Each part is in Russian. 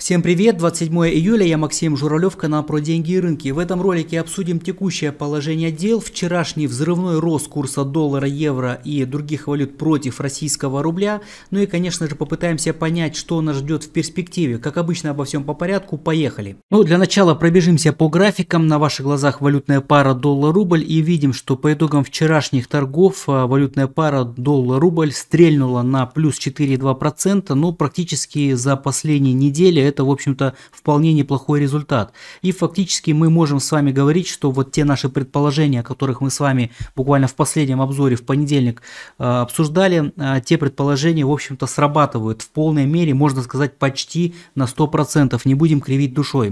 Всем привет! 27 июля, я Максим Журалев, канал про деньги и рынки. В этом ролике обсудим текущее положение дел, вчерашний взрывной рост курса доллара, евро и других валют против российского рубля, ну и, конечно же, попытаемся понять, что нас ждет в перспективе. Как обычно, обо всем по порядку, поехали. Ну, для начала пробежимся по графикам. На ваших глазах валютная пара доллар-рубль и видим, что по итогам вчерашних торгов а, валютная пара доллар-рубль стрельнула на плюс 4,2%, но ну, практически за последние недели это, в общем-то, вполне неплохой результат. И фактически мы можем с вами говорить, что вот те наши предположения, о которых мы с вами буквально в последнем обзоре в понедельник э, обсуждали, э, те предположения, в общем-то, срабатывают в полной мере, можно сказать, почти на 100%. Не будем кривить душой.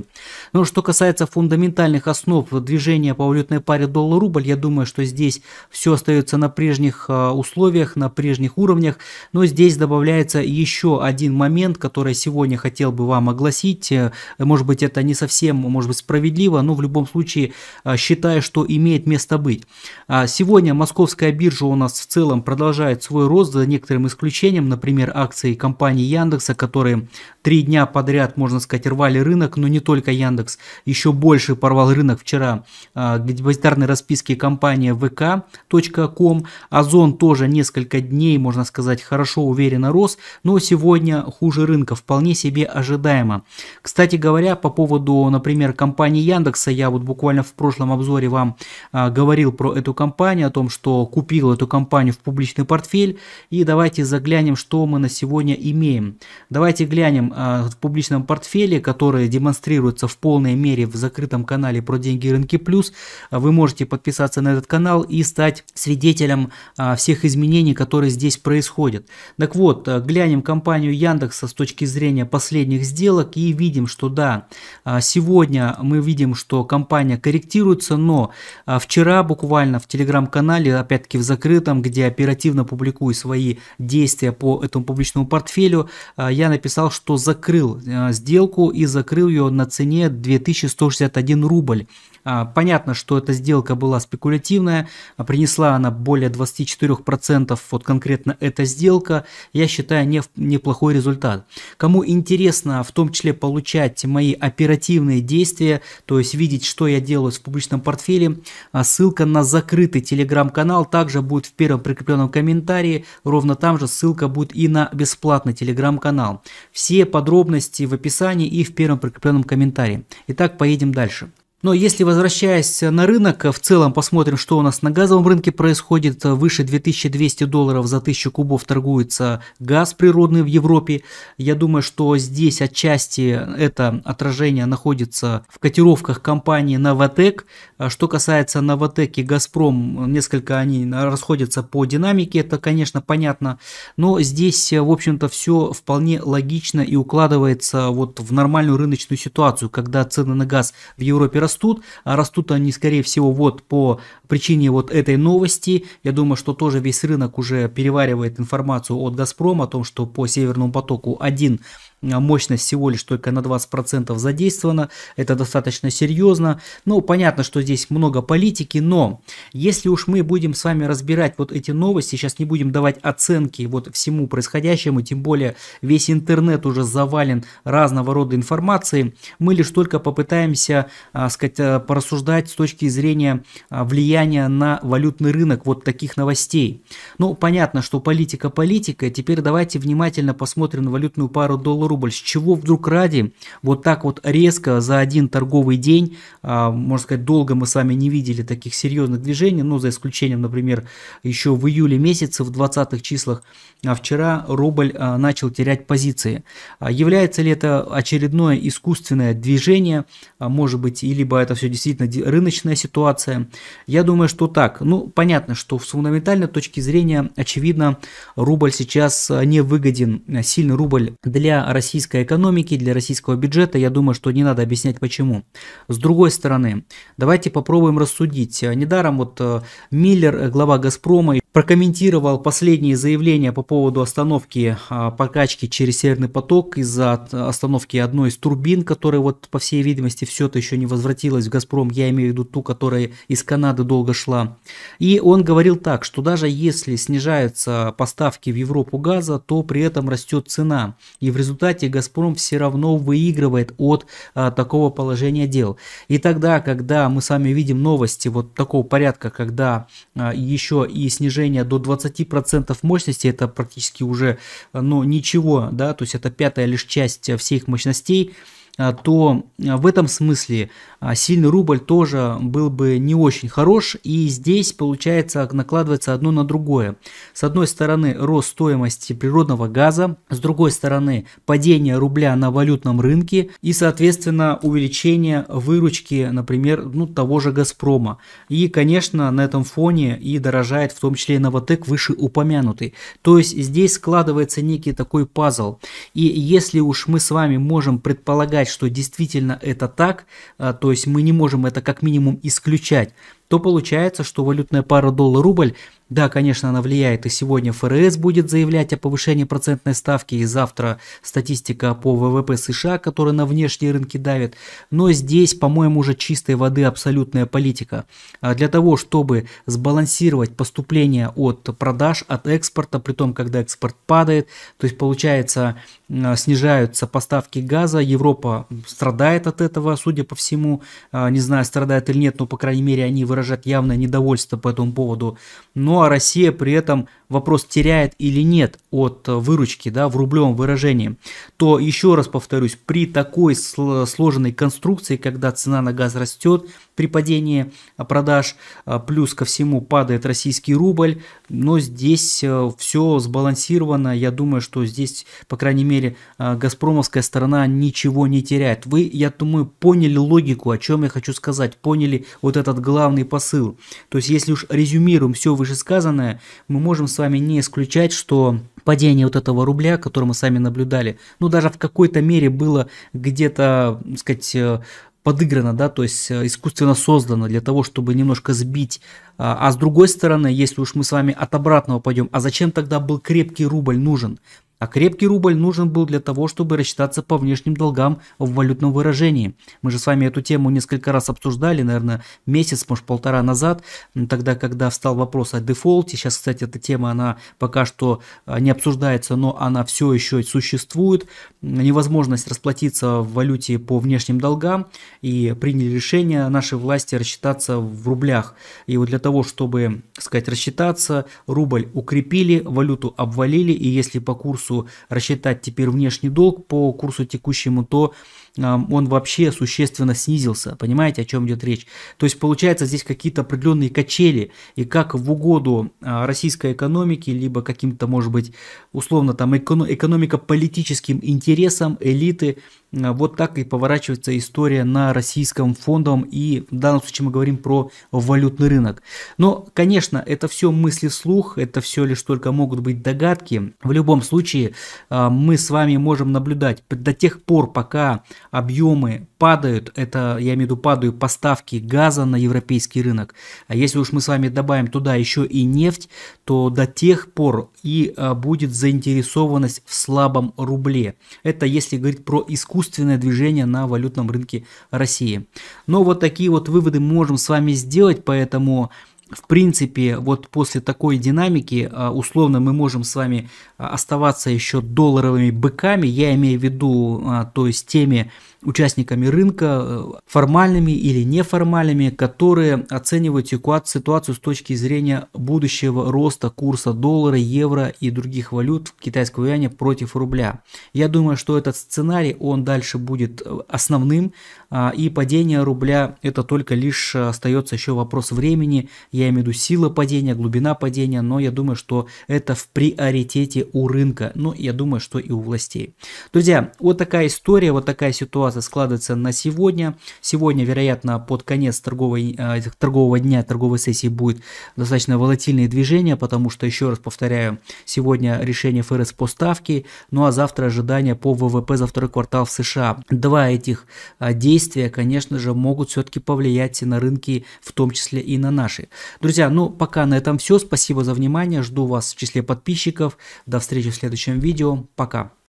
Но ну, что касается фундаментальных основ движения по валютной паре доллар-рубль, я думаю, что здесь все остается на прежних э, условиях, на прежних уровнях. Но здесь добавляется еще один момент, который сегодня хотел бы вам огласить. Э, может быть, это не совсем, может быть, справедливо, но в любом случае э, считаю, что имеет место быть. А сегодня московская биржа у нас в целом продолжает свой рост, за некоторым исключением, например, акции компании Яндекса, которые три дня подряд, можно сказать, рвали рынок, но не только Яндекс, еще больше порвал рынок вчера а, депозитарной расписки компания vk.com, Озон тоже несколько дней, можно сказать, хорошо уверенно рос, но сегодня хуже рынка, вполне себе ожидаем ожидаемо. Кстати говоря, по поводу, например, компании Яндекса, я вот буквально в прошлом обзоре вам а, говорил про эту компанию, о том, что купил эту компанию в публичный портфель. И давайте заглянем, что мы на сегодня имеем. Давайте глянем а, в публичном портфеле, который демонстрируется в полной мере в закрытом канале про деньги рынки плюс. Вы можете подписаться на этот канал и стать свидетелем а, всех изменений, которые здесь происходят. Так вот, а, глянем компанию Яндекса с точки зрения последних сделок сделок и видим, что да, а, сегодня мы видим, что компания корректируется, но а, вчера буквально в телеграм-канале, опять-таки в закрытом, где оперативно публикую свои действия по этому публичному портфелю, а, я написал, что закрыл сделку и закрыл ее на цене 2161 рубль. Понятно, что эта сделка была спекулятивная, принесла она более 24%, вот конкретно эта сделка, я считаю, не, неплохой результат. Кому интересно, в том числе получать мои оперативные действия, то есть видеть, что я делаю в публичном портфеле. А ссылка на закрытый телеграм-канал также будет в первом прикрепленном комментарии. Ровно там же ссылка будет и на бесплатный телеграм-канал. Все подробности в описании и в первом прикрепленном комментарии. Итак, поедем дальше. Но если, возвращаясь на рынок, в целом посмотрим, что у нас на газовом рынке происходит. Выше 2200 долларов за 1000 кубов торгуется газ природный в Европе. Я думаю, что здесь отчасти это отражение находится в котировках компании «Новотек». А что касается «Новотек» и «Газпром», несколько они расходятся по динамике, это, конечно, понятно. Но здесь, в общем-то, все вполне логично и укладывается вот в нормальную рыночную ситуацию, когда цены на газ в Европе растут. А растут они, скорее всего, вот по причине вот этой новости. Я думаю, что тоже весь рынок уже переваривает информацию от «Газпрома» о том, что по «Северному потоку-1» А, мощность всего лишь только на 20% задействована. Это достаточно серьезно. Ну, понятно, что здесь много политики, но если уж мы будем с вами разбирать вот эти новости, сейчас не будем давать оценки вот всему происходящему, тем более весь интернет уже завален разного рода информацией, мы лишь только попытаемся, а, сказать, э, порассуждать с точки зрения а, влияния на валютный рынок вот таких новостей. Ну, понятно, что политика политика, теперь давайте внимательно посмотрим на валютную пару доллара рубль. С чего вдруг ради вот так вот резко за один торговый день, а, можно сказать, долго мы с вами не видели таких серьезных движений, но ну, за исключением, например, еще в июле месяце, в 20-х числах а вчера рубль а, начал терять позиции. Является ли это очередное искусственное движение, может быть, и либо это все действительно рыночная ситуация? Я думаю, что так. Ну, понятно, что с фундаментальной точки зрения, очевидно, рубль сейчас не выгоден, сильный рубль для российской экономики, для российского бюджета. Я думаю, что не надо объяснять почему. С другой стороны, давайте попробуем рассудить. Недаром вот э, Миллер, э, глава «Газпрома», прокомментировал последние заявления по поводу остановки а, покачки через Северный поток из-за остановки одной из турбин, которая вот по всей видимости все это еще не возвратилась в Газпром, я имею в виду ту, которая из Канады долго шла. И он говорил так, что даже если снижаются поставки в Европу газа, то при этом растет цена. И в результате Газпром все равно выигрывает от а, такого положения дел. И тогда, когда мы с вами видим новости вот такого порядка, когда а, еще и снижается снижение до 20% мощности, это практически уже э, ну, ничего, да, то есть это пятая лишь часть э, всех мощностей, э, то в этом смысле а сильный рубль тоже был бы не очень хорош. И здесь, получается, накладывается одно на другое. С одной стороны, рост стоимости природного газа, с другой стороны, падение рубля на валютном рынке и, соответственно, увеличение выручки, например, ну, того же «Газпрома». И, конечно, на этом фоне и дорожает в том числе и «Новотек» выше упомянутый То есть здесь складывается некий такой пазл. И если уж мы с вами можем предполагать, что действительно это так, а, то то есть мы не можем это как минимум исключать то получается, что валютная пара доллар-рубль, да, конечно, она влияет, и сегодня ФРС будет заявлять о повышении процентной ставки, и завтра статистика по ВВП США, которая на внешние рынки давит, но здесь, по-моему, уже чистой воды абсолютная политика. А для того, чтобы сбалансировать поступление от продаж, от экспорта, при том, когда экспорт падает, то есть получается снижаются поставки газа, Европа страдает от этого, судя по всему, а, не знаю, страдает или нет, но, по крайней мере, они выражают выражать явное недовольство по этому поводу. Ну а Россия при этом вопрос теряет или нет от э, выручки да, в рублевом выражении, то еще раз повторюсь, при такой сложенной конструкции, когда цена на газ растет, при падении э, продаж, э, плюс ко всему падает российский рубль, но здесь все сбалансировано, я думаю, что здесь, по крайней мере, газпромовская сторона ничего не теряет. Вы, я думаю, поняли логику, о чем я хочу сказать, поняли вот этот главный посыл. То есть, если уж резюмируем все вышесказанное, мы можем с вами не исключать, что падение вот этого рубля, которое мы сами наблюдали, ну даже в какой-то мере было где-то, так сказать, э, подыграно, да, то есть э, искусственно создано для того, чтобы немножко сбить. А, а с другой стороны, если уж мы с вами от обратного пойдем, а зачем тогда был крепкий рубль нужен? А крепкий рубль нужен был для того, чтобы рассчитаться по внешним долгам в валютном выражении. Мы же с вами эту тему несколько раз обсуждали, наверное, месяц, может, полтора назад, тогда, когда встал вопрос о дефолте. Сейчас, кстати, эта тема, она пока что а, не обсуждается, но она все еще существует. Невозможность расплатиться в валюте по внешним долгам. И приняли решение наши власти рассчитаться в рублях. И вот для того, чтобы, так сказать, рассчитаться, рубль укрепили, валюту обвалили, и если по курсу курсу рассчитать теперь внешний долг по курсу текущему, то он вообще существенно снизился. Понимаете, о чем идет речь? То есть получается здесь какие-то определенные качели, и как в угоду а, российской экономике, либо каким-то, может быть, условно там экономико-политическим интересам элиты, а, вот так и поворачивается история на российском фондовом, и в данном случае мы говорим про валютный рынок. Но, конечно, это все мысли вслух, это все лишь только могут быть догадки. В любом случае, а, мы с вами можем наблюдать до тех пор, пока объемы падают, это я имею в виду падают поставки газа на европейский рынок. А если уж мы с вами добавим туда еще и нефть, то до тех пор и а, будет заинтересованность в слабом рубле. Это если говорить про искусственное движение на валютном рынке России. Но вот такие вот выводы можем с вами сделать, поэтому в принципе, вот после такой динамики, э, условно, мы можем с вами э, оставаться еще долларовыми быками. Я имею в виду, э, то есть теми участниками рынка, э, формальными или неформальными, которые оценивают ситуацию с точки зрения будущего роста курса доллара, евро и других валют китайского юаня против рубля. Я думаю, что этот сценарий, он дальше будет э, основным, а, и падение рубля это только лишь э, остается еще вопрос времени, я имею в виду сила падения, глубина падения, но я думаю, что это в приоритете у рынка, но ну, я думаю, что и у властей. Друзья, вот такая история, вот такая ситуация ситуация складывается на сегодня. Сегодня, вероятно, под конец торговой, э, торгового дня, торговой сессии будет достаточно волатильные движения, потому что, еще раз повторяю, сегодня решение ФРС по ставке, ну а завтра ожидания по ВВП за второй квартал в США. Два этих э, действия, конечно же, могут все-таки повлиять и на рынки, в том числе и на наши. Друзья, ну пока на этом все. Спасибо за внимание. Жду вас в числе подписчиков. До встречи в следующем видео. Пока.